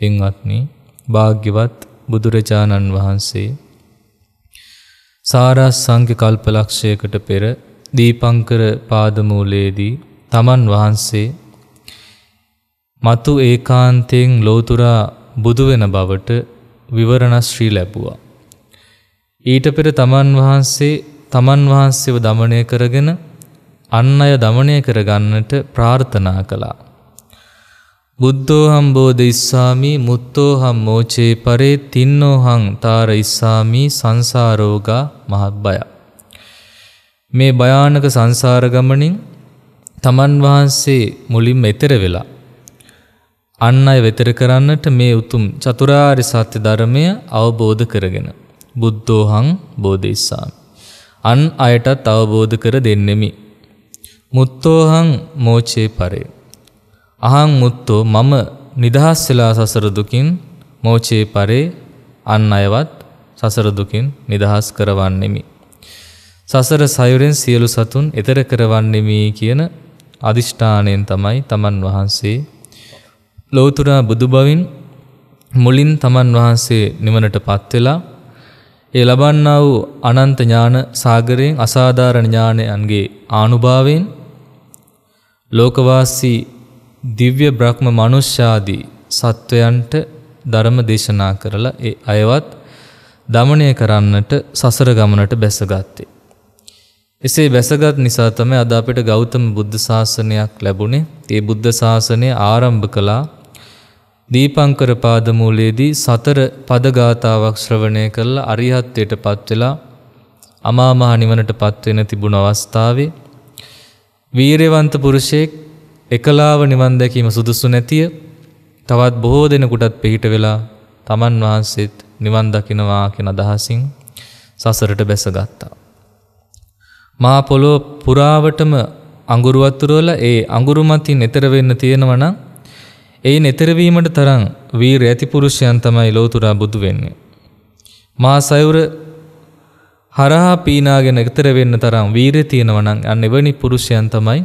පින්වත්නි භාග්‍යවත් බුදුරජාණන් වහන්සේ සාරස් සංඝ කල්පලක්ෂයකට පෙර දීපංකර පාදමූලයේදී තමන් වහන්සේ මතු ඒකාන්තයෙන් ලෝතුරා බුදු වෙන බවට විවරණශ්‍රී ලැබුවා. ඊට පෙර තමන් වහන්සේ තමන් වහන්සේව දමණය කරගෙන අන් අය දමණය කරගන්නට ප්‍රාර්ථනා කළා. බුද්ධෝහම් බෝධ ඉස්සාමි මුත්තෝහම් මෝචේ පරේ තින්නෝහං තාර ඉස්සාමි සංසාරෝගා මහත් බය. මේ භයානක සංසාරගමනින් තමන් වහන්සේ මුලින් එතෙර වෙලා. අන්න අය වෙතර කරන්නට මේ උතුම් චතුරාරි සත්‍ය ධර්මය අවබෝධ කරගෙන. බුද්ධෝහං බෝධිස්සාමි. අන් අයටත් අවබෝධ කර දෙන්නෙමි. මුත්තෝහං මෝචේ පරේ. අහං මුත්තෝ මම නිදහස් වෙලා සසර දුකින් මෝචේ පරේ අන් අයවත් සසර දුකින් නිදහස් කරවන්නෙමි. සසර සයුරෙන් සියලු සතුන් එතර කරවන්නෙමි කියන අදිෂ්ඨානයෙන් තමයි තමන් වහන්සේ ලෞතුරා බුදුබවින් මුලින් තමන් වහන්සේ නිවනට පත් වෙලා ඒ ලබන්නා වූ අනන්ත ඥාන සාගරයෙන් අසාධාරණ ඥානයන්ගේ ආනුභාවයෙන් ලෝකවාසී දිව්‍ය බ්‍රහ්ම මනුෂ්‍යාදී සත්වයන්ට ධර්ම දේශනා කරලා ඒ අයවත් දමනය කරන්නට සසර ගමනට බැසගත්තේ. එසේ බැසගත් නිසා තමයි අද අපිට ගෞතම බුද්ධ ශාසනයක් ලැබුණේ. ඒ බුද්ධ ශාසනය ආරම්භ කළා දීපංකර පාදමූලයේදී සතර පදගාතාවක් ශ්‍රවණය කරලා අරිහත්ත්වයට පත් වෙලා අමා මහ නිවනට පත් වෙන තිබුණ අවස්ථාවේ වීරවන්ත පුරුෂයෙක් එකලාව නිවන් දැකීම සුදුසු නැතිය තවත් බොහෝ දෙනෙකුටත් පිහිට වෙලා තමන් වහන්සේත් නිවන් දකිනවා කෙන අදහසින් සසරට බැසගත්තා. මා පොලෝ පුරාවටම අඟුරුවත්තුරුවල ඒ අඟුරු මතින් එතර වෙන්න තියෙනවනම් ඒ නෙතරවීමට තරම් වීර ඇතිපුරුෂයන් තමයි ලෝතුරා බුදු වෙන්නේ. මා සයුර හරහා පීනාගෙන එතර වෙන්න තරම් වීරය තියෙනවනම් අන්න එවැනි පුරුෂයන් තමයි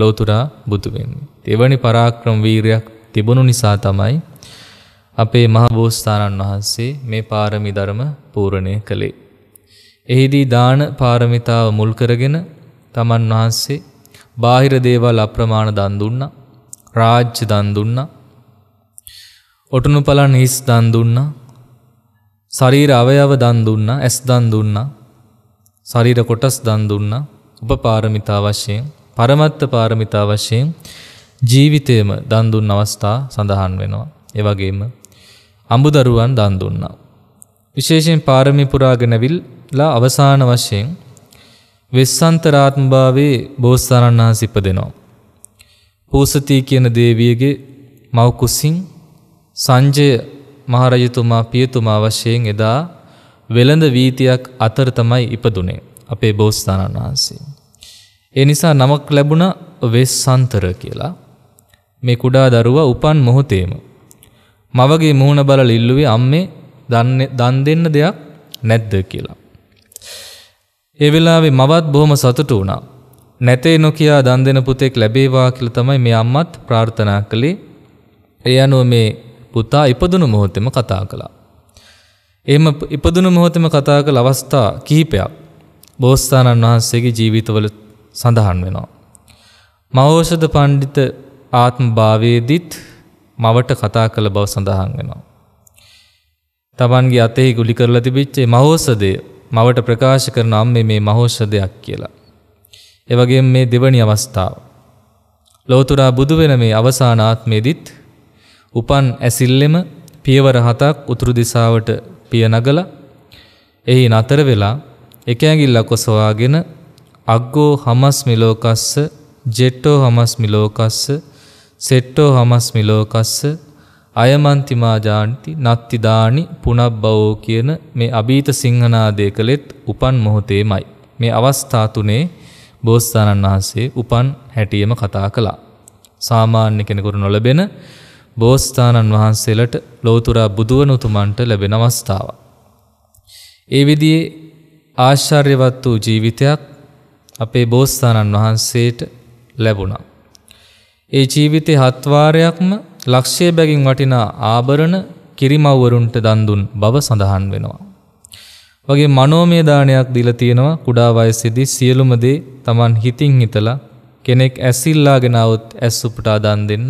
ලෝතුරා බුදු වෙන්නේ. එවැනි පරාක්‍රම වීරයක් තිබුණු නිසා තමයි අපේ මහබෝසතාණන් වහන්සේ මේ පාරමී ධර්ම පූර්ණය කළේ. එහිදී දාන පාරමිතාව මුල් කරගෙන තමන් වහන්සේ බාහිර දේවල් අප්‍රමාණ දන් දුන්නා. රාජ්‍ය දන් දුන්නා. ඔටුනුපලන් හිස් දන් දුන්නා. ශරීර අවයව දන් දුන්නා, ඇස් දන් දුන්නා. ශරීර කොටස් දන් දුන්නා. උපපාරමිතා වශයෙන් පරමත්ත පාරමිතා වශයෙන් ජීවිතයම දන් දුන් අවස්ථා සඳහන් වෙනවා. ඒ වගේම අඹදරුවන් දන් දුන්නා. විශේෂයෙන් පාරමී පුරාගෙනවිල්ලා අවසාන වශයෙන් වෙස්සන්තරාත්මභාවේ බෝසතාණන් වහන්සේ ඉපදෙනවා. පූසති කියන දේවියගේ මව කුසින් සංජය මහරජතුමා පියතුමා වශයෙන් එදා වෙළඳ වීතියක් අතර තමයි ඉපදුනේ අපේ බෝසතාණන් වහන්සේ. ඒ නිසා නමක් ලැබුණ වෙස්සන්තර කියලා. මේ කුඩා දරුවා උපන් මොහොතේම. මවගේ මුහුණ බල ඉල්ලුවේ අම්මේ දන් දෙන්න දෙයක් නැද්ද කියලා. ඒ වෙලාවේ මවත් බොහොම සතුටු වුණා. නැතේ නොකියා දන් දෙන පුතෙක් ලැබේවා කියලා තමයි මේ අම්මත් ප්‍රාර්ථනා කළේ. ඒ අනුව මේ පුතා ඉපදුණු මොහොතෙම කතා කළා. එහෙම ඉපදුණු මොහොතෙම කතා කළ අවස්ථා කිහිපයක් බෝසතාණන් වහන්සේගේ ජීවිතවල සඳහන් වෙනවා. මවෝෂධ පණ්ඩිත ආත්ම භාවේදිත් මවට කතා කළ බව සඳහන් වෙනවා. තමන්ගේ අතෙහි ගුලි කරලා තිබිච්චේ මහෝසදය මවට ප්‍රකාශ කරන අම්ම මේ මහෝෂධයක් කියලා. එවගේ මේ දෙවනි අවස්ථාව. ලෝතුරා බුදු වෙන මේ අවසානාත්මේදිත් උපන් ඇසිල්ලෙම පියවර හතක් උතුරු දිසාවට පියනගල එහි නතර වෙලා එක ඇඟිල්ලක් ඔසවාගෙන අග්ගෝ හමස්මි ලෝකස්ස ජෙට්ටෝ හමස්මි ලෝකස්ස සෙට්ටෝ හමස්මි ලෝකස්ස අයමන්තිමා ජාන්ති නත්තිදානි පුනබ්බවෝ කියන මේ අභීත සිංහනාදය කළෙත් උපන් මොහොතේමයි. මේ අවස්ථා තුනේ බෝස්ථානන් වහන්සේ උපන් හැටියම කතා කළා. සාමාන්‍ය කෙනෙකුට නොලබෙන බෝස්ථානන් වහන්සේලට ලෝතුරා බුදුවනුතුමන්ට ලැබෙන අවස්ථාව. ඒ විදියේ ආශ්චර්යවත් වූ ජීවිතයක් අපේ බෝස්ථානන් වහන්සේට ලැබුණා. ඒ ජීවිතේ හත්වාරයක්ම ලක්ෂය බැගින් වටිනා ආභරණ කිරිමව්වරුන්ට දන්දුන් බව සඳහන් වෙනවා. වගේ මනෝමය දානයක් දීලා තියෙනවා කුඩා වයසේදී සියලුම දේ Taman හිතින් හිතලා කෙනෙක් ඇසිල්ලාගෙන આવොත් ඇස් උපුටා දන් දෙන්න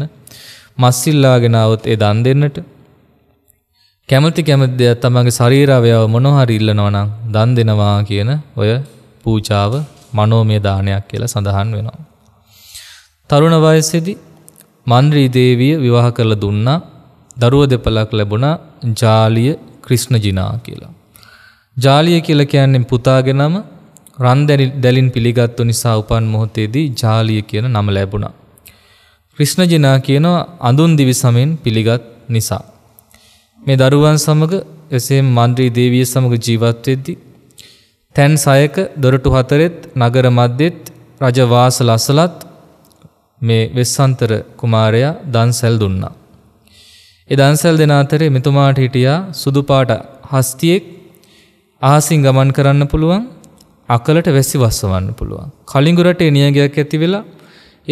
මස්සිල්ලාගෙන આવොත් ඒ දන් දෙන්නට කැමති කැමති දෙයක් තමන්ගේ ශරීර අවයව මොනවා හරි ඉල්ලනවා නම් දන් දෙනවා කියන ඔය පූජාව මනෝමය දානයක් කියලා සඳහන් වෙනවා. තරුණ වයසේදි මන්ද්‍රී දේවිය විවාහ කරලා දුන්නා දරුව දෙපළක් ලැබුණා ජාලිය ක්‍රිෂ්ණජිනා කියලා. ජාලිය කියලා කියන්නේ පුතාගේ නම රන් දැලින් පිළිගත්තු නිසා උපන් මොහොතේදී ජාලිය කියන නම ලැබුණා. ක්‍රිෂ්ණජිනා කියනවා අඳුන් දිවි සමෙන් පිළිගත් නිසා. මේ දරුවන් සමග එසේ මන්ද්‍රී දේවිය සමග ජීවත් වෙද්දී තැන් සයක දොරටු හතරෙත් නගර මැද්දෙත් රජවාස ලසලත් මේ වෙස්සන්තර කුමාරයා දන්සැල් දුන්නා. ඒ දන්සැල් දෙන අතරේ මෙතුමාට හිටියා සුදු පාට හස්තියෙක් අහසින් ගමන් කරන්න පුළුවන් අකලට වැසි වස්සවන්න පුළුවන්. කලින්ගු රටේ නියගයක් ඇති වෙලා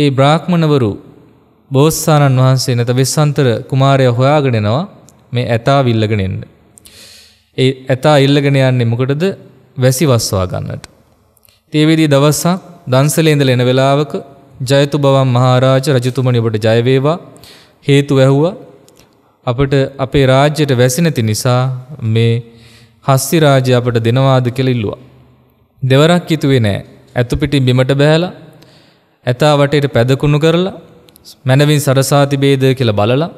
ඒ බ්‍රාහ්මණවරු බෝසතාණන් වහන්සේ නැත වෙස්සන්තර කුමාරයා හොයාගෙන එනවා මේ ඇතා විල්ලගෙන එන්න. ඒ ඇතා ඉල්ලගෙන යන්නේ මොකටද? වැසි වස්වා ගන්නට. තේවිදී දවසක් දන්සලේ ඉඳලා එන වෙලාවක ජයතුබවම් මහරජ රජතුමනි ඔබට ජය වේවා හේතු ඇහුවා අපිට අපේ රාජ්‍යයට වැසි නැති නිසා මේ හස්සි රාජ්‍ය අපට දෙනවාද කියලා ඉල්ලුවා. දෙවරක් හිතුවේ නෑ. ඇතු පිටින් බිමට බහැලා ඇතා වටේට පැදකුණු කරලා මැනවින් සරසා තිබේද කියලා බලලා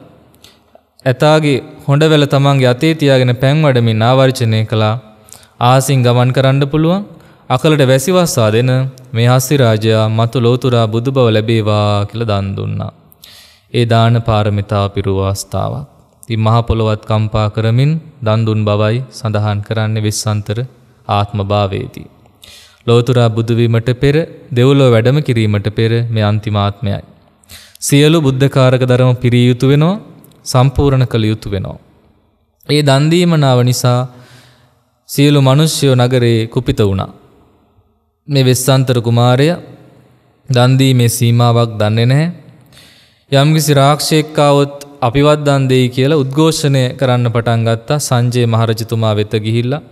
ඇතාගේ හොඬවැල තමන්ගේ අතේ තියාගෙන පැන් වඩමින් ආවර්ජනය කළා ආසින් ගමන් කරන්න පුළුවන් අකලට වැසිවස්සා දෙන මේ හස්සිරාජයා මතු ලෝතුරා බුදු බව ලැබේවා කියල දන් දුන්නා. ඒ දාන පාරමිතා පිරුවාස්ථාවක්. ති මහපොළොවත් කම්පා කරමින් දන්දුන් බවයි සඳහන් කරන්නේ විස්සන්තර ආත්මභාවේදී. ලෝතුරා බුදුවීමට පෙර දෙව්ලෝ වැඩම කිරීමට පෙර මේ අන්තිමාත්මයයි. සියලු බුද්ධකාරක ධරම පිරියයුතු වෙනවා සම්පූර්ණ කළ යුතු වෙනවා. ඒ දන්දීමනාව නිසා සියලු මිනිස්සුયો නගරේ කුපිත වුණා. මේ වෙස්සන්තර කුමාරය දන් දීමේ සීමාවක් දන්නේ නැහැ. යම්කිසි රාක්ෂයෙක් ආවොත් අපිවත් දන් දෙයි කියලා උද්ඝෝෂණය කරන්න පටන් ගත්තා සංජය මහරජතුමා වෙත ගිහිල්ලා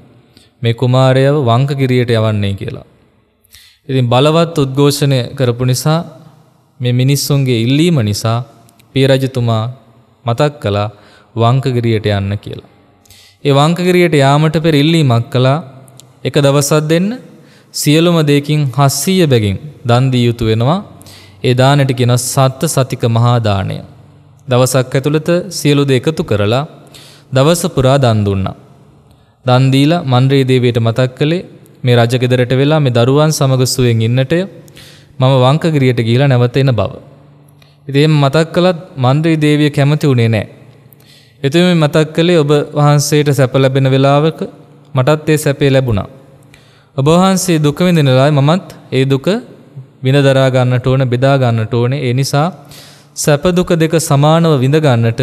මේ කුමාරයව වංකගිරියට යවන්නේ කියලා. ඉතින් බලවත් උද්ඝෝෂණය කරපු නිසා මේ මිනිස්සුන්ගේ ඉල්ලීම නිසා පිය රජතුමා මතක් කළා වංකගිරියට යන්න කියලා. ඒ වංකගිරියට යාමට පෙර ඉල්ලීමක් කළා එක දවසක් දෙන්න සියලුම දෙයකින් 700 බැගින් දන් දී යුතු වෙනවා. ඒ දාණයට කියන සත්ත සතික මහා දාණය. දවසක් ඇතුළත සියලු දේ එකතු කරලා දවස පුරා දන් දුන්නා. දන් දීලා මන්ත්‍රී දේවියට මතක් කළේ මේ රජගෙදරට වෙලා මේ දරුවන් සමග සුවෙන් ඉන්නටය මම වංකගිරියට ගිහිලා නැවත එන බව. ඉතින් මතක් කළත් මන්ත්‍රී දේවිය කැමති වුණේ නැහැ. එතුම මතක් කළේ ඔබ වහන්සේට සැප ලැබෙන වෙලාවක මටත් ඒ සැපේ ලැබුණා. ඔබ වහන්සේ දුක විඳිනලායි මමත් ඒ දුක විඳ දරා ගන්නට ඕන බෙදා ගන්නට ඕනේ. ඒ නිසා සැප දුක දෙක සමානව විඳ ගන්නට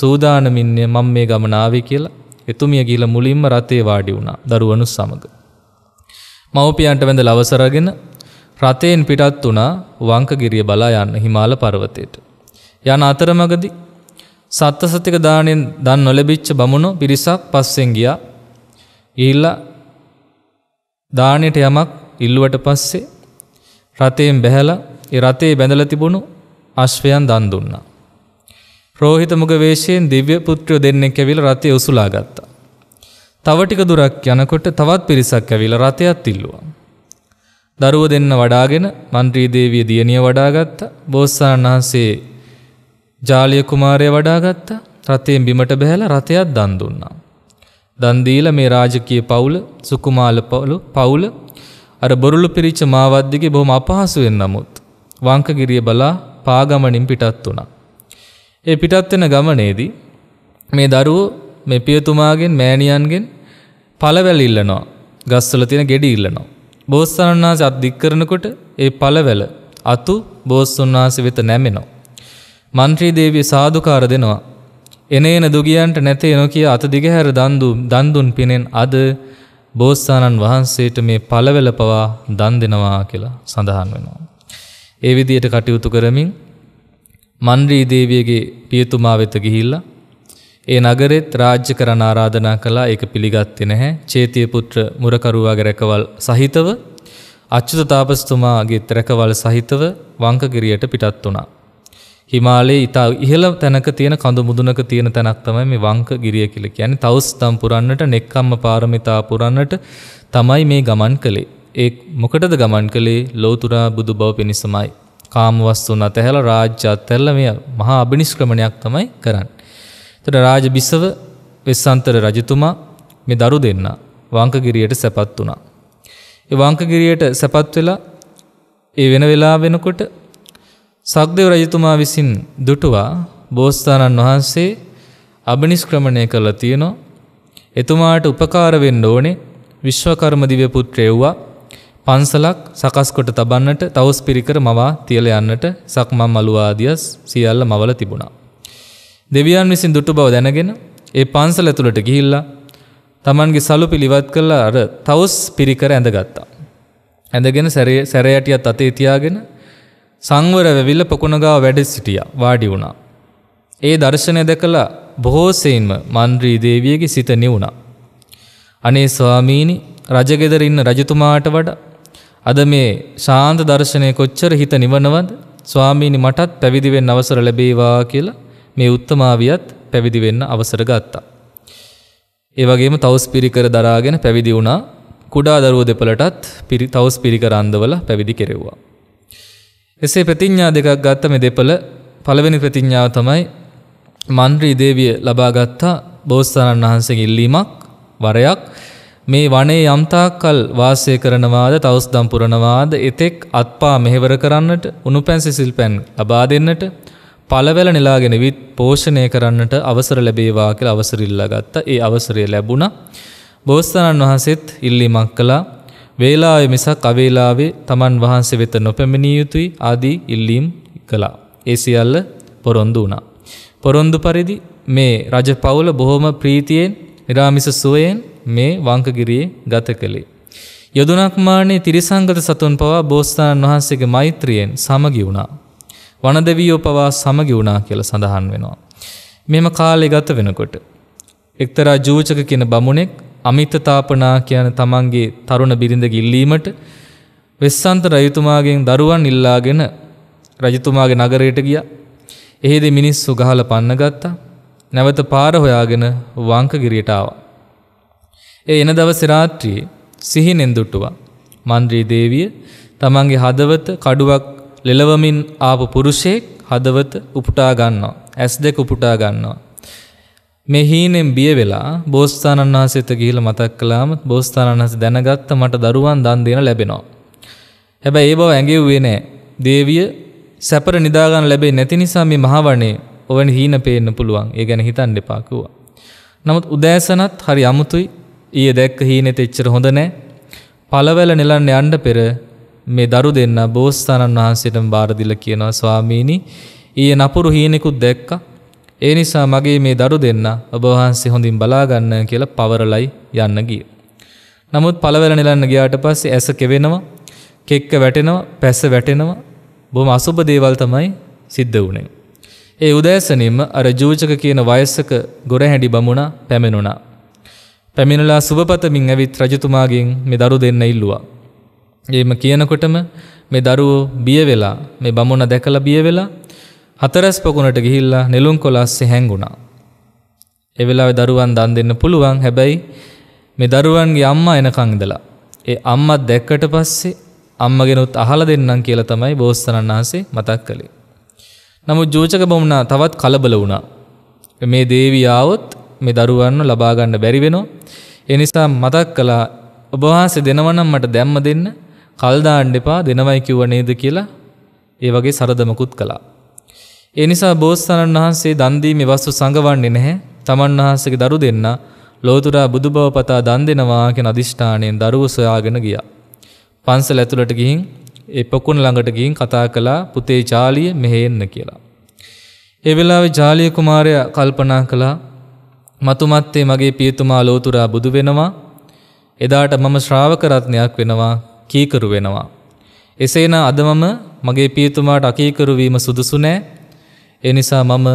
සූදානමින්ය මම මේ ගමන ආවේ කියලා එතුමිය ගිහිලා මුලින්ම රතේ වාඩි වුණා දරුවනු සමග. මව්පියන්ට වැඳලා අවසර අරගෙන රතයෙන් පිටත් වුණා වංකගිරිය බලා යන්න හිමාල පර්වතයට. යන අතරමඟදී සත්තසතික දාණයෙන් දන් නොලැබිච්ච බමුණු පිරිසක් පස්සෙන් ගියා. ගිහිල්ලා දාණයට යමක් ඉල්ලුවට පස්සේ රතයෙන් බැහැලා ඒ රතේ බැඳලා තිබුණු අශ්වයන් දන් දුන්නා. රෝහිත මුග වේශයෙන් දිව්‍ය පුත්‍රයෝ දෙන්නෙක් ඇවිල්ලා රතේ උසුලා ගත්තා. තව ටික දුරක් යනකොට තවත් පිරිසක් ඇවිල්ලා රතයත් ඉල්ලුවා. දරුව දෙන්න වඩාගෙන මන්ත්‍රී දේවිය දියණිය වඩාගත්තා. බෝසතාණන් වහන්සේ ජාලිය කුමාරය වඩාගත්තා රථයෙන් බිමට බැහැලා රථයක් දන් දුන්නා. දන් දීලා මේ රාජකීය පවුල සුකුමාල පවුල පවුල අර බොරුළු පිරිච්ච මාවද්දිගේ බොහොම අපහසුවෙන් නමුත් වංකගිරිය බලා පාගමනින් පිටත් වුණා. ඒ පිටත් වෙන ගමනේදී මේ දරුවෝ මේ පියතුමාගෙන් මෑණියන්ගෙන් පළවැල් ඉල්ලනවා. ගස්වල තියෙන ගෙඩි ඉල්ලනවා. බෝසත්ණන් වහන්සේ අත් දික් කරනකොට ඒ පළවැල අතු බෝසත්ණන් වහන්සේ වෙත නැමෙනවා. මන්ත්‍රී දේවිය සාදුකාර දෙනවා. එනේන දුගියන්ට නැතේ නොකිය අත දිගහැර දන්දු දන්දුන් පිනෙන් අද බෝස්ථානන් වහන්සේට මේ පළවෙල පවා දන් දෙනවා කියලා සඳහන් වෙනවා. ඒ විදියට කටයුතු කරමින් මන්ත්‍රී දේවියගේ පියතුමා වෙත ගිහිල්ලා ඒ නගරෙත් රාජ්‍ය කරන ආරාධනා කළා ඒක පිළිගත්තේ නැහැ. චේතිය පුත්‍ර මුරකරුවාගේ රැකවල් සහිතව අච්චුත තාපස්තුමාගේ රැකවල් සහිතව වංකගිරියට පිටත් වුණා. හිමාලයේ ඉතා ඉහළ තැනක තියෙන කඳු මුදුනක තියෙන තැනක් තමයි මේ වංක ගිරිය කියලා කියන්නේ. තවුස්තම් පුරන්නට, නෙක්කම්ම පාරමිතා පුරන්නට තමයි මේ ගමන් කළේ. ඒ මොකටද ගමන් කළේ? ලෞතුරා බුදු බව පිණිසමයි. කාම වස්තුන් අතහැලා රාජ්‍ය අතහැරලා මේ මහා අබිනිෂ්ක්‍රමණයක් තමයි කරන්නේ. එතකොට රාජ බිසව වෙස්සන්තර රජතුමා මේ දරු දෙන්නා වංකගිරියට සැපත් වුණා. ඒ වංකගිරියට සැපත් වෙලා ඒ වෙන වෙලා වෙනකොට සක්දෙව රජතුමා විසින් දුටුවා බෝස්ථානන් වහන්සේ අභිනිෂ්ක්‍රමණය කරලා තියෙනවා. එතුමාට උපකාර වෙන්න ඕනේ විශ්වකර්ම දිව්‍ය පුත්‍රයෙව්වා පන්සලක් සකස් කොට තබන්නට තවුස් පිරිකර මවා තියලා යන්නට සක්මන් මලු ආදියස් සියල්ල මවල තිබුණා. දෙවියන් විසින් දුටු බව දැනගෙන ඒ පන්සල ඇතුළට ගිහිල්ලා Tamanගේ සලුපිලි ඉවත් කළා අර තවුස් පිරිකර ඇඳගත්තා. ඇඳගෙන සැරේ සැරයටියත් අතේ තියාගෙන සංවර වෙවිල්ල පොකුණගාව වැඩ සිටියා වාඩි වුණා. ඒ දර්ශනය දැකලා බොහෝසෙයින්ම මන්ද්‍රී දේවියගේ සිත නිවුණා. අනේ ස්වාමීනි රජගෙදර ඉන්න රජතුමාට වඩා අද මේ ශාන්ත දර්ශනය කොච්චර හිත නිවනවද ස්වාමීනි මටත් පැවිදි වෙන්න අවසර ලැබේවා කියලා මේ උත්තමාවියත් පැවිදි වෙන්න අවසර ගත්තා. ඒ වගේම තවුස් පිරිකර දරාගෙන පැවිදි වුණා. කුඩා දරුවෝ දෙපළටත් තවුස් පිරිකර අන්දවල පැවිදි කෙරෙව්වා. එසේ ප්‍රතිඥා දෙකක් ගත්ත මේ දෙපළ පළවෙනි ප්‍රතිඥාව තමයි මන්ත්‍රී දේවිය ලබා ගත්තා බෝසතාණන් වහන්සේගේ ඉල්ලීමක් වරයක් මේ වනේ යම්තාකල් වාසය කරනවාද තවස්දම් පුරනවාද එතෙක් අත්පා මෙහෙවර කරන්නට උණුපැන් සිසිල් පැන් ලබා දෙන්නට පළවැල නෙලාගෙන විත් පෝෂණය කරන්නට අවසර ලැබේවා කියලා අවසර ඉල්ලා ගත්තා. ඒ අවසරය ලැබුණා. බෝසතාණන් වහන්සේත් ඉල්ලීමක් කළා. වේලාවේ මිසක් අවේලාවේ Taman වහන්සේ වෙත නොපැමිණිය යුතුයි ආදී ඉල්ලීම් කළා. ඒ සියල්ල පොරොන්දු වුණා. පොරොන්දු පරිදි මේ රජපෞල බොහොම ප්‍රීතියෙන්, ඊරාමිස සුවයෙන් මේ වංකගිරියේ ගත කළේ. යදුනක් මානේ තිරිසංගත සතුන් පවා බෝසතාණන් වහන්සේගේ මෛත්‍රියෙන් සමගි වුණා. වනදෙවියෝ පවා සමගි වුණා කියලා සඳහන් වෙනවා. මෙහෙම කාලේ ගත වෙනකොට එක්තරා ජූචක කියන බමුණෙක් අමිතතාපනා කියන තමන්ගේ තරුණ බිරිඳ ගිල්ලීමට වෙස්සන්ත රජතුමාගෙන් දරුවන් ඉල්ලාගෙන රජතුමාගේ නගරයට ගියා. එහෙදි මිනිස්සු ගහලා පන්න ගත්තා. නැවත පාර හොයාගෙන වංකගිරියට ආවා. ඒ එන දවසේ රාත්‍රියේ සිහිනෙන් දුටුවා. මන්ද්‍රී දේවිය තමන්ගේ හදවත කඩුවක් ලෙලවමින් ආපු පුරුෂයෙක් හදවත උපුටා ගන්නවා. ඇස් දෙක උපුටා ගන්නවා. මේ හීනෙන් බිය වෙලා බෝස්ථානන් වහන්සේට ගිහිල්ලා මතක් කළාම බෝස්ථානන් වහන්සේ දැනගත්ත මට දරුවන් දන් දෙන ලැබෙනවා. හැබැයි ඒ බව ඇඟෙව්වේ නෑ. දේවිය සැපර නිදා ගන්න ලැබෙන්නේ නැති නිසා මේ මහවණේ ඔවන් හීන පේන්න පුළුවන්. ඒ ගැන හිතන්න එපා කිව්වා. නමුත් උදෑසනත් හරි අමුතුයි. ඊයේ දැක්ක හීනෙත් එච්චර හොඳ නෑ. පළවැල නෙලන්න යන්න පෙර මේ දරු දෙන්න බෝස්ථානන් වහන්සේටම බාර දීලා කියනවා ස්වාමීනි ඊයේ නපුරු හීනෙකුත් දැක්කා ඒ නිසා මගේ මේ දරු දෙන්න ඔබ වහන්සේ හොඳින් බලාගන්න කියලා පවරලයි යන්න ගිය. නමුත් පළවැල නෙලන්න ගියාට පස්සේ ඇස කෙවෙනවා, කෙක්ක වැටෙනවා, පැස වැටෙනවා. බොහොම අසුබ දේවල් තමයි සිද්ධ වුණේ. ඒ උදෑසනින්ම අර ජූජක කියන වයසක ගොරහැඩි බමුණා පැමිණුණා. පැමිණලා සුබපතමින් ඇවිත් රජතුමාගෙන් මේ දරු දෙන්න ඉල්ලුවා. එහෙම කියනකොටම මේ දරුවෝ බිය වෙලා මේ බමුණ දැකලා බිය වෙලා හතරැස් පොකුණට ගිහිල්ලා නෙළුම් කොලස්සේ හැංගුණා. එවෙලාවෙ දරුවන් දන් දෙන්න පුළුවන් හැබැයි මේ දරුවන්ගේ අම්මා එනකන් ඉඳලා. ඒ අම්මා දැක්කට පස්සේ අම්මගෙනුත් අහලා දෙන්නම් කියලා තමයි බෝසතනන් වහන්සේ මතක් කළේ. නමුත් ජෝචක බමුණා තවත් කලබල වුණා. මේ දේවිය આવොත් මේ දරුවන්ව ලබා ගන්න බැරි වෙනවා. ඒ නිසා මතක් කළා ඔබ වහන්සේ දෙනවනම් මට දැම්ම දෙන්න කල් දාන්න එපා දෙනවයි කිව්ව නේද කියලා ඒ වගේ සරදමකුත් කළා. ඒ නිසා බෝසතාණන් වහන්සේ දන් දීමේ වස්තු සංගවන්නේ නැහැ. තමන් වහන්සේගේ දරු දෙන්න ලෝතුරා බුදුබව පතා දන් දෙනවා කියන අදිෂ්ඨාණයෙන් දරුව සොයාගෙන ගියා. පන්සල ඇතුළට ගිහින් ඒ පොකුණ ළඟට ගිහින් කතා කළා පුතේ ජාලිය මෙහෙ එන්න කියලා. ඒ වෙලාවේ ජාලිය කුමාරයා කල්පනා කළා මතුමත්තේ මගේ පියතුමා ලෝතුරා බුදු වෙනවා එදාට මම ශ්‍රාවක රත්නයක් වෙනවා කීකරු වෙනවා එසේන අද මම මගේ පියතුමාට අකීකරු වීම සුදුසු නෑ එනිසා මම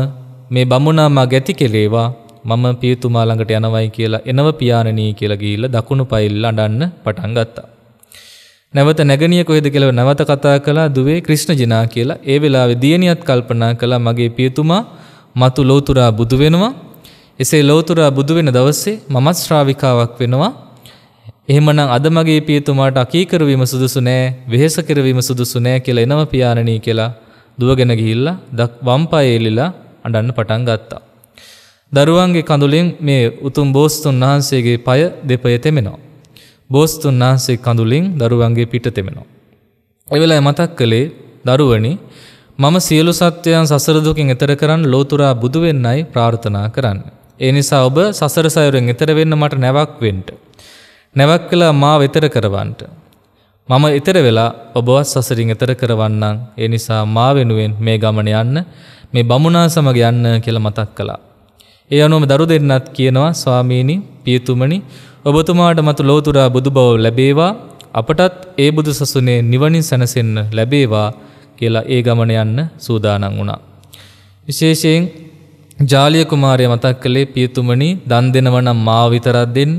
මේ බමුණාමා ගැති කෙලේවා මම පියතුමා ළඟට යනවයි කියලා එනව පියාණනී කියලා ගිහිල්ලා දකුණු පයිල්ල අඬන්න පටන් ගත්තා. නැවත නැගණිය කොහෙද කියලා නැවත කතා කළා දුවේ ක්‍රිෂ්ණ ජිනා කියලා. ඒ වෙලාවේ දියණියත් කල්පනා කළා මගේ පියතුමා මතු ලෝතුරා බුදු වෙනවා. එසේ ලෝතුරා බුදු වෙන දවසේ මමත් ශ්‍රාවිකාවක් වෙනවා. එහෙමනම් අද මගේ පියතුමාට අකීකරවීම සුදුසු නෑ, වෙහෙස කරවීම සුදුසු නෑ කියලා එනව පියාණනී කියලා දුවගෙන ගිහිල්ලා වම් පාය එලිලා අඬන්න පටන් ගත්තා. දරුවන්ගේ කඳුලින් මේ උතුම් බෝසතුන් වහන්සේගේ পায় දෙපය තෙමෙනවා. බෝසතුන් වහන්සේ කඳුලින් දරුවන්ගේ පිට තෙමෙනවා. ඒ වෙලාවේ මතක් කළේ දරුවනි මම සියලු සත්වයන් සසර දුකින් එතර කරන් ලෝතුරා බුදු වෙන්නයි ප්‍රාර්ථනා කරන්නේ. ඒ නිසා ඔබ සසර සයුරෙන් එතර වෙන්න මට නැවක් වෙන්න. නැවක් කළා මාව එතර කරවන්න. මම ඉතර වෙලා ඔබවත් සසරින් එතර කරවන්නම් ඒ නිසා මා වෙනුවෙන් මේ ගමන යන්න මේ බමුණා සමග යන්න කියලා මතක් කළා. ඒ අනුවම දරු දෙන්නත් කියනවා ස්වාමීනි පියතුමනි ඔබතුමාට මතු ලෝතුරා බුදු බව ලැබේවා අපටත් ඒ බුදු සසුනේ නිවනින් සැනසෙන්න ලැබේවා කියලා ඒ ගමන යන්න සූදානම් වුණා. විශේෂයෙන් ජාලිය කුමාරය මතක් කළේ පියතුමනි දන් දෙනවනම් මාව විතරක් දෙන්න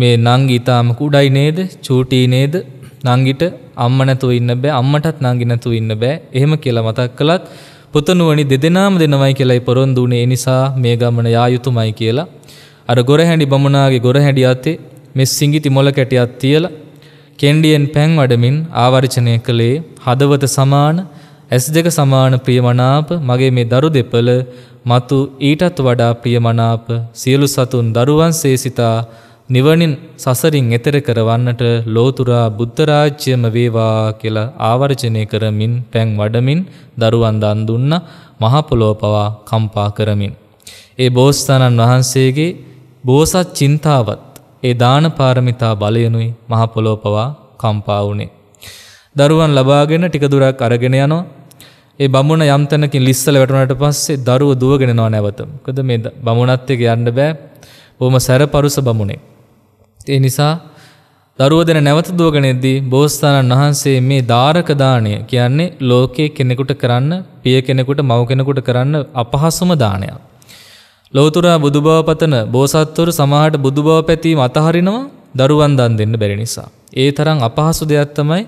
මේ නංගි ඊටාම කුඩයි නේද චූටි නේද නංගිට අම්ම නැතුව ඉන්න බෑ අම්මටත් නංගි නැතුව ඉන්න බෑ එහෙම කියලා මතක් කළත් පුතණුවනි දෙදෙනාම දෙනවයි කියලා පොරොන්දු වුණේ ඒ නිසා මේ ගමන යා යුතුමයි කියලා අර ගොරහැඬි බමුණාගේ ගොරහැඬි අතේ මෙස් සිඟිති මොල කැටියක් තියලා කෙන්ඩියෙන් පැන් වඩමින් ආවර්ජනය කළේ හදවත සමාන ඇස් දෙක සමාන ප්‍රියමනාප මගේ මේ දරු දෙපළ මතු ඊටත් වඩා ප්‍රියමනාප සියලු සතුන් දරුවන් සේසිතා නිවනින් සසරින් එතෙර කරවන්නට ලෝතුරා බුද්ධරාජ්‍යම වේවා කියලා ආවර්ජනය කරමින් පැන් වඩමින් දරුවන් දන් දුන්න මහපොළොව පවා කම්පා කරමින්. ඒ බෝස්ථානන් වහන්සේගේ බෝසත් චින්තාවත් ඒ දාන පාරමිතා බලයනුයි මහපොළොව පවා කම්පා වුණේ. දරුවන් ලබාගෙන ටික දුරක් අරගෙන යනවා ඒ බමුණ යම් තැනකින් ලිස්සල වැටුණාට පස්සේ දරුව දුවගෙන යනවා නැවත. මොකද මේ බමුණත් එක්ක යන්න බෑ. බොහොම සැරපරුස බමුණෙක්. ඒ නිසා දරුවදන නැවත දුවගෙනෙද්දී බෝස්ථානන් වහන්සේ මේ ධාරකදානය කියන්නේ ලෝකයේ කෙනෙකුට කරන්න පිය කෙනෙකුට මව කෙනෙකුට කරන්න අපහසුම දානයක්. ලෝතුරා බුදුබව පතන බෝසත්වරු සමහට බුදුබව පැතීම අතහරිනවා දරුවන් දන් දෙන්න බැරි නිසා. ඒ තරම් අපහසු දෙයක් තමයි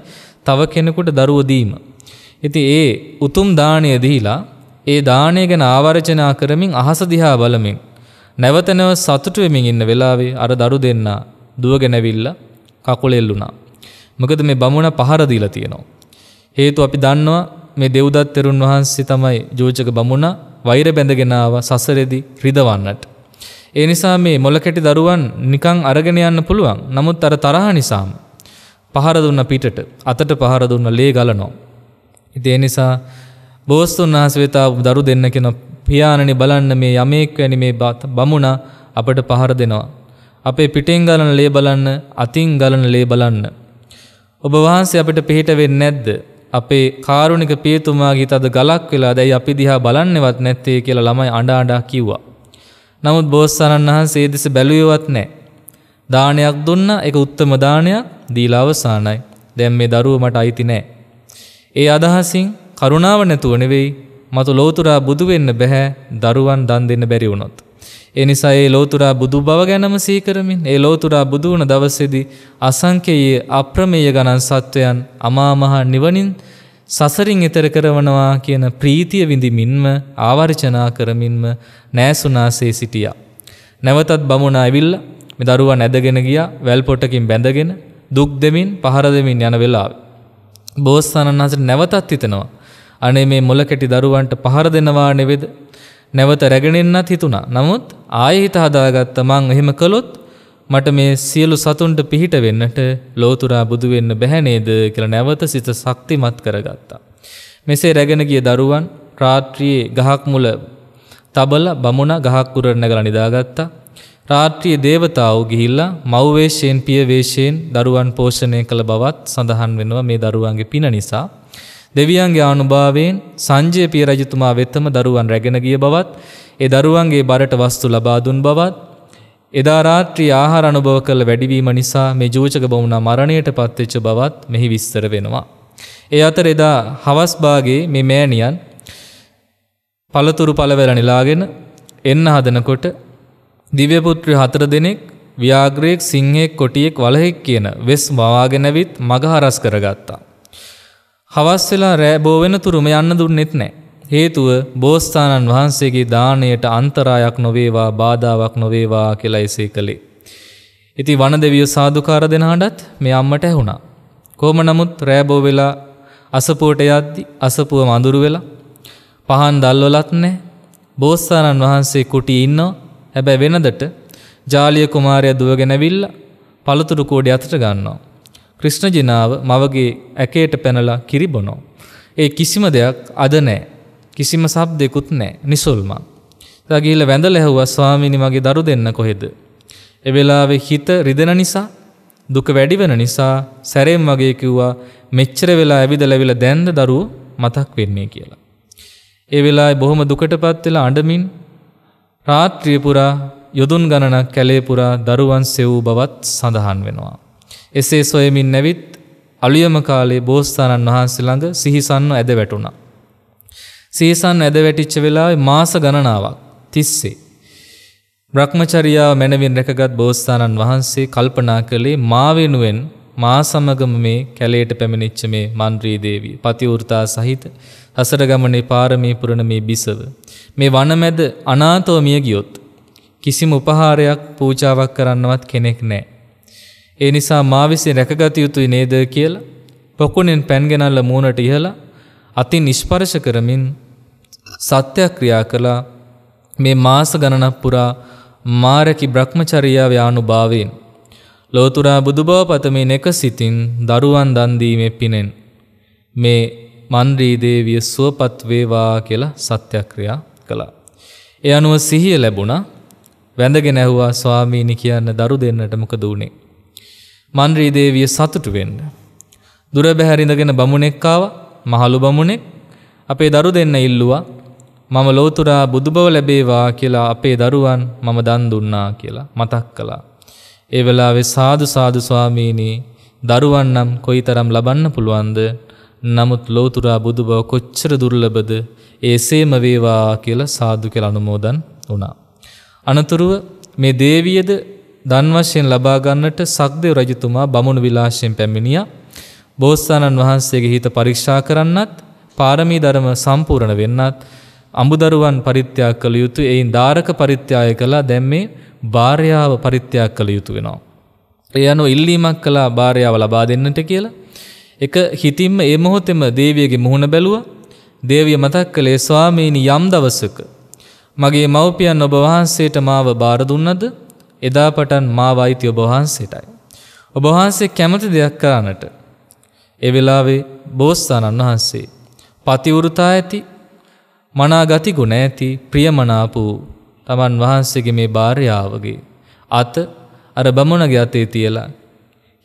තව කෙනෙකුට දරුව දීම. ඉතින් ඒ උතුම් දාණය දීලා ඒ දාණය ගැන ආවර්ජනා කරමින් අහස දිහා බලමින් නැවත නැවත සතුටු වෙමින් ඉන්න වෙලාවේ අර දරු දෙන්නා දුවගෙනැවිල්ලා කකුල එල්ලුණා. මොකද මේ බමුණ පහර දීලා තියෙනවා. හේතුව අපි දන්නවා මේ දෙව්දත් තෙරුන් වහන්සේ තමයි ජෝචක බමුණ වෛර බැඳගෙන ආව සසරේදී රිදවන්නට. ඒ නිසා මේ මොලකැටි දරුවන් නිකන් අරගෙන යන්න පුළුවන්. නමුත් අර තරහ නිසාම පහර දුන්න පිටට අතට පහර දුන්න ලේ ගලනවා. ඉතින් ඒ නිසා බෝසතුන් වහන්සේ වෙත දරු දෙන්න කියන පියාණනි බලන්න මේ යමෙක් වැනි මේ බමුණා අපට පහර දෙනවා. අපේ පිටෙන් ගලන ලේ බලන්න අතින් ගලන ලේ බලන්න. ඔබ වහන්සේ අපිට පිහිට වෙන්නේ නැද්ද? අපේ කාරුණික පියතුමාගේ තද ගලක් වෙලා දැයි අපි දිහා බලන්නෙවත් නැත්තේ කියලා ළමයි අඬ අඬා කිව්වා. නමුත් බෝසතාණන් වහන්සේ ඒ දෙස බැලුවේවත් නැහැ. දානයක් දුන්නා ඒක උත්තම දානයක් දීලා අවසానයි. දැන් මේ දරුව මට අයිති නැහැ. ඒ අදහසින් කරුණාව නැතුව නෙවෙයි මතු ලෞතුරා බුදු වෙන්න බෑ දරුවන් දන් දෙන්න බැරි වුණොත්. එනිසා ඒ ලෝතුරා බුදු බව ගැනම සීකරමින් ඒ ලෝතුරා බුදු වුණ දවසේදී අසංකේයේ අප්‍රමේය ගණන් සත්වයන් අමාමහා නිවනින් සසරින් එතර කරවනවා කියන ප්‍රීතිය විඳිමින්ම ආවර්ජනා කරමින්ම නෑසුනාසේ සිටියා. නැවතත් බමුණ ඇවිල්ල මේ දරුවා නැදගෙන ගියා වැල් පොටකින් බැඳගෙන දුක් දෙමින් පහර දෙමින් යන වෙලාවේ. බෝසතාණන් වහන්සේ නැවතත් හිතනවා. අනේ මේ මොලකැටි දරුවන්ට පහර දෙනවා නෙවෙද? නැවත රැගෙනෙන්නත් හිතුණා. නමුත් ආයෙ හිත හදාගත්ත මං එහෙම කළොත් මට මේ සියලු සතුන්ට පිහිට වෙන්නට ලෝතුරා බුදු වෙන්න බැහැ නේද කියලා නැවත සිත ශක්තිමත් කරගත්තා. මෙසේ රැගෙන ගිය දරුවන් රාත්‍රියේ ගහක් මුල තබල බමුණ ගහක් උරට නැගලා නිදාගත්තා. රාත්‍රියේ దేవතාවෝ ගිහිල්ලා මව් වේශයෙන් පිය වේශයෙන් දරුවන් පෝෂණය කළ බවත් සඳහන් වෙනවා මේ දරුවන්ගේ පින නිසා. දෙවියන්ගේ ආනුභාවයෙන් සංජය පිය රජතුමා වෙතම දරුවන් රැගෙන ගිය බවත් ඒ දරුවන්ගේ බරට වස්තු ලබා දුන් බවත් එදා රාත්‍රී ආහාර අනුභව කළ වැඩිවීම නිසා මේ ජූචක බමුණා මරණයට පත්වෙච්ච බවත් මෙහි විස්තර වෙනවා. ඒ අතර එදා හවස් භාගයේ මේ මෑණියන් පළතුරු පළවැල නිලාගෙන එන්න හදනකොට දිව්‍ය පුත්‍රය හතර දෙනෙක් ව්‍යාග්‍රයෙක් සිංහෙක් කොටියෙක් වලහෙක් කියන වෙස් මවාගෙනවිත් මගහරස් කරගත්තා. හවස් වෙලා රෑ බෝ වෙනතුරුම යන්න දුන්නෙත් නැහැ. හේතුව බෝස්ථානන් වහන්සේගේ දාණයට අන්තරායක් නොවේවා බාධාවක් නොවේවා කියලා එසේ කළේ. ඉතින් වනදෙවිය සාදුකාර දෙනාටත් මේ අම්මට ඇහුණා. කොහොම නමුත් රෑබෝ වෙලා අසපුවට යද්දි අසපුව මඳුරු වෙලා පහන් දැල්වලත් නැහැ. බෝස්ථානන් වහන්සේ කුටි ඉන්නවා. හැබැයි වෙනදට ජාලිය කුමාරයා දුවගෙන ඇවිල්ලා පළතුරු කෝඩේ අතට ගන්නවා. ක්‍රිෂ්ණජනාව මවගේ ඇකේට පැනලා කිරිබොනෝ. ඒ කිසිම දෙයක් අද නෑ. කිසිම සබ් දෙකුත් නෑ නිසුල්ම. තගිල වැඳල ඇහුව ස්වාමිනි මගේ දරු දෙන්න කොහෙද. එවෙලාවෙ හිත රිදෙන නිසා දුක වැඩිවෙන නිසා සැරෙම් වගේ කිව්වා මෙච්චර වෙලා ඇවිද ලැවිල දැන්ද දරුව මතක් වෙන්නේ කියලා. ඒ වෙලා බොහොම දුකට පත්වෙලා අඩමින් රාත්‍රියපුරා යොදුන් ගණනක් කැලේපුරා දරුවන් සෙවූ බවත් සඳහන් වෙනවා. එසේ සොයමින් නැවිත් අලුයම කාලේ බෝස්ථානන් වහන්සේ ළඟ සිහිසන්ව ඇද වැටුණා. සිහිසන් ඇද වැටිච්ච වෙලාවේ මාස ගණනාවක් තිස්සේ. බ්‍රහ්මචර්යාව මැනවින් රැකගත් බෝස්ථානන් වහන්සේ කල්පනා කළේ මා වෙනුවෙන් මා සමගම මේ කැලේට පැමිණිච්ච මේ මන්ත්‍රී දේවිය පතිවෘතා සහිත හසර ගමනේ පාරමී පුරණ මේ බිසව මේ වනමැද අනාථව මිය ගියොත් කිසිම උපහාරයක් පූජාවක් කරන්නවත් කෙනෙක් නැහැ ඒ නිසා මා විසින් රැකගත යුතුයි නේද කියලා පොකුණෙන් පැන්ගෙනල්ල මූණට ඉහලා අතින් නිෂ්පර්ශ කරමින් සත්‍යක්‍රියා කළා මේ මාස ගණනක් පුරා මාරකි බ්‍රහ්මචර්යාව යානුභාවයෙන් ලෝතුරා බුදුබව පතමින් එක සිතින් දරුවන් දන් දීමේ පිනෙන් මේ මන්රී දේවිය සුවපත් වේවා කියලා සත්‍යක්‍රියා කළා. ඒ අනුව සිහිය ලැබුණා. වැඳගෙන ඇහුවා ස්වාමීනි කියන්න දරු දෙන්නට මොකද උනේ? මන්ද්‍රීදේවිය සතුටු වෙන්න. දුර බැහැරිඳගෙන බමුණෙක්කාව මහළු බමුණෙක් අපේ දරු දෙන්න ඉල්ලුවා මම ලෝතුරා බුදුබව ලැබේවා කියලා අපේ දරුවන් මම දන් දුන්නා කියලා මතක් කළා. ඒ වෙලාවේ සාදු සාදු ස්වාමීනී දරුවන් නම් කොයිතරම් ලබන්න පුළුවන්ද නමුත් ලෝතුරා බුදුබව කොච්චර දුර්ලභද ඒසේම වේවා කියලා සාදු කියලා අනුමෝදන් වුණා. අනතුරුව මේ දේවියද දන් වශයෙන් ලබා ගන්නට සක්දේව රජතුමා බමුණු විලාසයෙන් පැමිණියා. බෝසතාණන් වහන්සේගේ හිත පරීක්ෂා කරන්නත් පාරමී ධර්ම සම්පූර්ණ වෙන්නත් අඹදරුවන් පරිත්‍යාග කළ යුතු එයින් ධාරක පරිත්‍යාය කළා දැන් මේ භාර්යාව පරිත්‍යාග කළ යුතු වෙනවා. ඒ අනුව ඉල්ලීමක් කළා භාර්යාව ලබා දෙන්නට කියලා. එක හිතින්ම ඒ මොහොතේම දේවියගේ මුහුණ බැලුවා. දේවිය මතක් කළේ ස්වාමීනි යම් දවසක මගේ මව්පියන් ඔබ වහන්සේට මාව බාර දුන්නද? එදා පටන් මා වෛති ඔබ වහන්සේටයි. ඔබ වහන්සේ කැමති දෙයක් කරන්නට. ඒ වෙලාවේ බෝස්ථානන් වහන්සේ පතිවෘතා ඇති මනාගති ගුණ ඇති ප්‍රියමනාපු තමන් වහන්සේගේ මේ භාර්යාවගේ අත අර බමුණගේ අතේ තියලා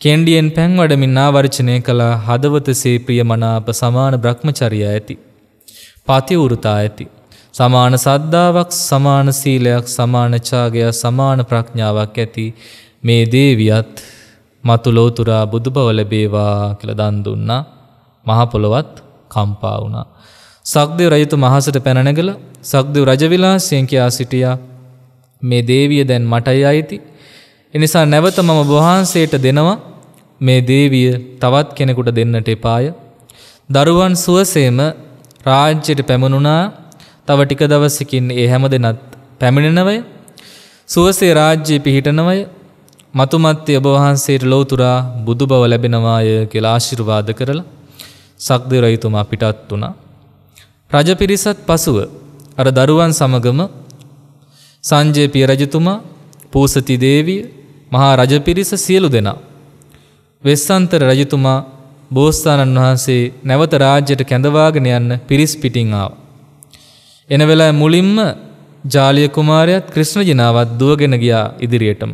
කෙන්ඩියෙන් පැන් වඩමින් ආවර්චනය කළා හදවතසේ ප්‍රියමනාප සමාන බ්‍රහ්මචර්ය ඇති පතිවෘතා ඇති සමාන සද්ධාවක් සමාන සීලයක් සමාන ඡාගයක් සමාන ප්‍රඥාවක් ඇති මේ දේවියත් මතු ලෝතුරා බුදු බව ලැබේවා කියලා දන් දුන්නා මහ පොළොවත් කම්පා වුණා සක්දේව රජතු මහසට පැනනගල සක්දේව රජවිලාසයෙන් කියා සිටියා මේ දේවිය දැන් මටයි අයිති එනිසා නැවත මම වහන්සේට දෙනවා මේ දේවිය තවත් කෙනෙකුට දෙන්නට එපාය දරුවන් සුවසේම රාජ්‍යයට පැමණුනා තව ටික දවසකින් ඒ හැම දෙනත් පැමිණෙනවය සුවසේ රාජ්‍යය පිහිටනවය මතුමත්ති ඔබවහන්සේට ලෝතුරා බුදු බව ලැබෙනවාය කෙලාශිර්වාද කරලා සක්දරයිතුමා පිටත් වුණා. රජපිරිසත් පසුව අර දරුවන් සමගම සංජයපිය රජතුමා පූසති දේවිය මහා රජපිරිස සියලු දෙනා. වෙස්සන්තර රජතුමා බෝස්ථානන් වහන්සේ නැවත රාජ්‍යයට කැඳවාගෙන යන්න පිරිස් පිටිං ආවා. එන වෙලා මුලින්ම ජාලිය කුමාරයත් ක්‍රිෂ්ණ ජිනාවත් දුවගෙන ගියා ඉදිරියටම.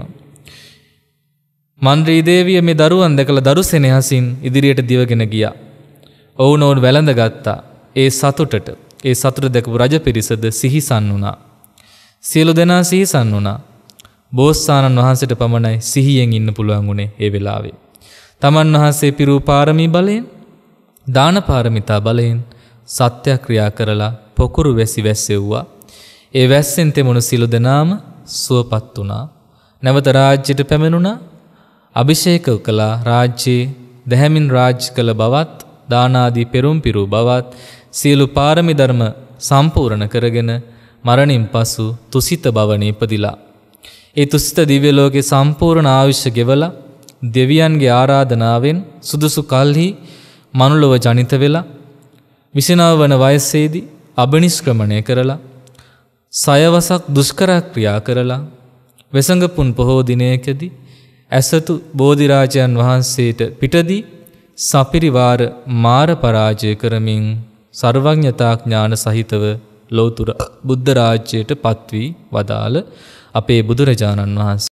මන්ද්‍රී දේවිය මේ දරුවන් දැකලා දරු සෙනෙහසින් ඉදිරියට දිවගෙන ගියා. ඔවුන් ඔවුන් වැළඳ ගත්තා. ඒ සතුටට ඒ සතුට දැකපු රජ පිරිසද සිහිසන් වුණා. සියලු දෙනා සිහිසන් වුණා. බෝස්සාණන් වහන්සේට පමණයි සිහියෙන් ඉන්න පුළුවන් වුණේ ඒ වෙලාවේ. තමන් වහන්සේ පිරූ පාරමී බලයෙන් දාන පාරමිතා බලයෙන් සත්‍ය ක්‍රියා කරලා පොකුරු වැසි වැස්සෙව්වා. ඒ වැස්සෙන් තෙමුණු සිලු දෙනාම සුවපත් වනා. නැවත රාජ්‍යට පැමිණුණ අභිෂේක කලා රාජ්‍යයේ දැහැමින් රාජ් කළ බවත් දානාදී පෙරුම්පිරූ බවත් සියලු පාරමිධර්ම සම්පූර්ණ කරගෙන මරණින් පසු තුසිත බවනී ඉපදිලා. ඒ තුසිත දිව්‍යලෝකෙ සම්පූර්ණ ආවිශ්‍ය ගෙවල දෙවියන්ගේ ආරාධනාවෙන් සුදුසු කල්හි මනුලොව ජනිත වෙලා විසිනාව වන වයස්සේදී අභනිස්ක්‍රමණය කරලා සයවසක් දුෂ්කරක්‍රියා කරලා වෙසඟපුන් පොහෝ දිනයකදි ඇසතු බෝධිරාජයන් වහන්සේට පිටදී සපිරිවාර මාර පරාජය කරමින් සර්වඥතාඥාන සහිතව ලෝතුර බුද්ධරාජ්‍යයට පත්වී වදාළ අපේ බුදුරජාණන් වහන්සේ